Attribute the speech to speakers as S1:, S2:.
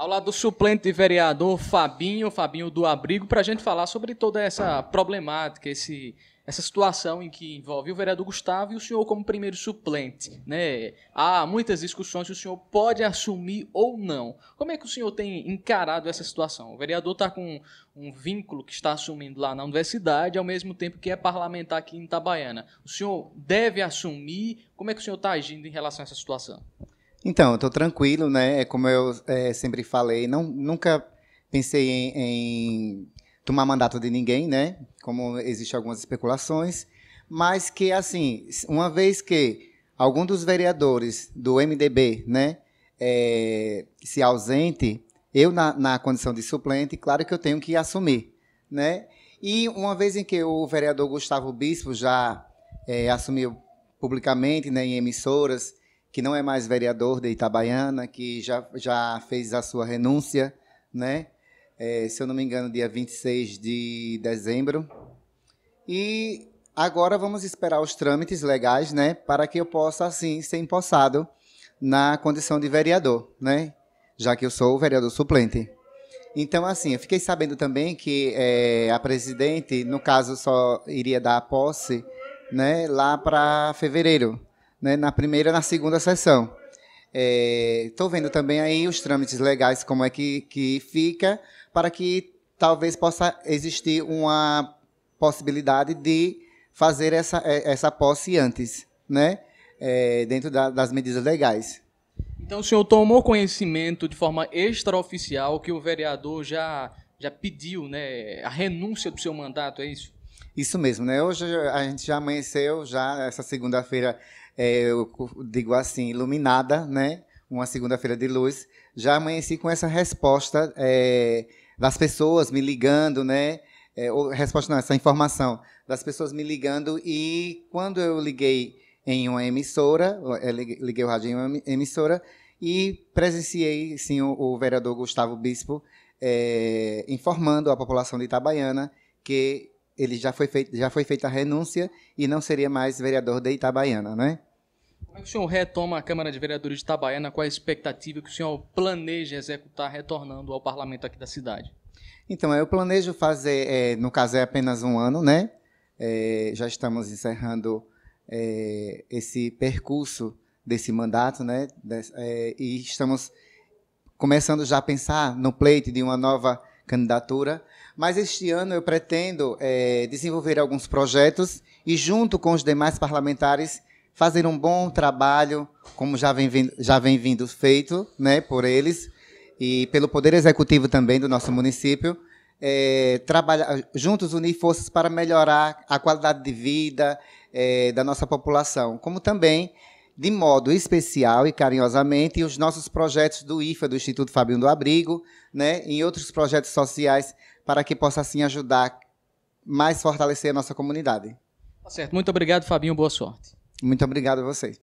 S1: Ao lado do suplente vereador Fabinho, Fabinho do Abrigo, para a gente falar sobre toda essa problemática, esse, essa situação em que envolve o vereador Gustavo e o senhor como primeiro suplente. Né? Há muitas discussões se o senhor pode assumir ou não. Como é que o senhor tem encarado essa situação? O vereador está com um vínculo que está assumindo lá na universidade, ao mesmo tempo que é parlamentar aqui em Itabaiana. O senhor deve assumir? Como é que o senhor está agindo em relação a essa situação?
S2: Então, eu tô tranquilo, né? É como eu é, sempre falei, não, nunca pensei em, em, tomar mandato de ninguém, né? Como existem algumas especulações, mas que, assim, uma vez que algum dos vereadores do MDB, né, é, se ausente, eu, na, na condição de suplente, claro que eu tenho que assumir, né? E uma vez em que o vereador Gustavo Bispo já é, assumiu publicamente, né, em emissoras, que não é mais vereador de Itabaiana, que já, já fez a sua renúncia, né? É, se eu não me engano, dia 26 de dezembro. E agora vamos esperar os trâmites legais, né? Para que eu possa, assim, ser empossado na condição de vereador, né? Já que eu sou o vereador suplente. Então, assim, eu fiquei sabendo também que é, a presidente, no caso, só iria dar a posse né, lá para fevereiro né, na primeira e na segunda sessão. Estou é, vendo também aí os trâmites legais, como é que, que fica, para que talvez possa existir uma possibilidade de fazer essa, é, essa posse antes, né? É, dentro da, das medidas legais.
S1: Então o senhor tomou conhecimento de forma extraoficial que o vereador já, já pediu né, a renúncia do seu mandato,
S2: é isso? Isso mesmo, né? Hoje a gente já amanheceu, já essa segunda-feira, é, eu digo assim, iluminada, né? Uma segunda-feira de luz. Já amanheci com essa resposta é, das pessoas me ligando, né? É, ou, resposta não, essa informação das pessoas me ligando. E quando eu liguei em uma emissora, é, liguei o rádio em uma emissora, e presenciei, sim, o, o vereador Gustavo Bispo é, informando a população de Itabaiana que ele já foi, feito, já foi feita a renúncia e não seria mais vereador de Itabaiana, né?
S1: Como é que o senhor retoma a Câmara de Vereadores de Itabaiana? Qual é a expectativa que o senhor planeja executar retornando ao parlamento aqui da cidade?
S2: Então, eu planejo fazer, é, no caso é apenas um ano, né? É, já estamos encerrando é, esse percurso desse mandato, né? Des, é, e estamos começando já a pensar no pleito de uma nova candidatura. Mas este ano eu pretendo é, desenvolver alguns projetos e, junto com os demais parlamentares, fazer um bom trabalho, como já vem vindo, já vem vindo feito né, por eles e pelo Poder Executivo também do nosso município, é, trabalhar, juntos unir forças para melhorar a qualidade de vida é, da nossa população, como também de modo especial e carinhosamente os nossos projetos do IFA, do Instituto Fabinho do Abrigo, né, em outros projetos sociais, para que possa assim ajudar mais fortalecer a nossa comunidade. Tá certo. Muito obrigado, Fabinho. Boa sorte. Muito obrigado a vocês.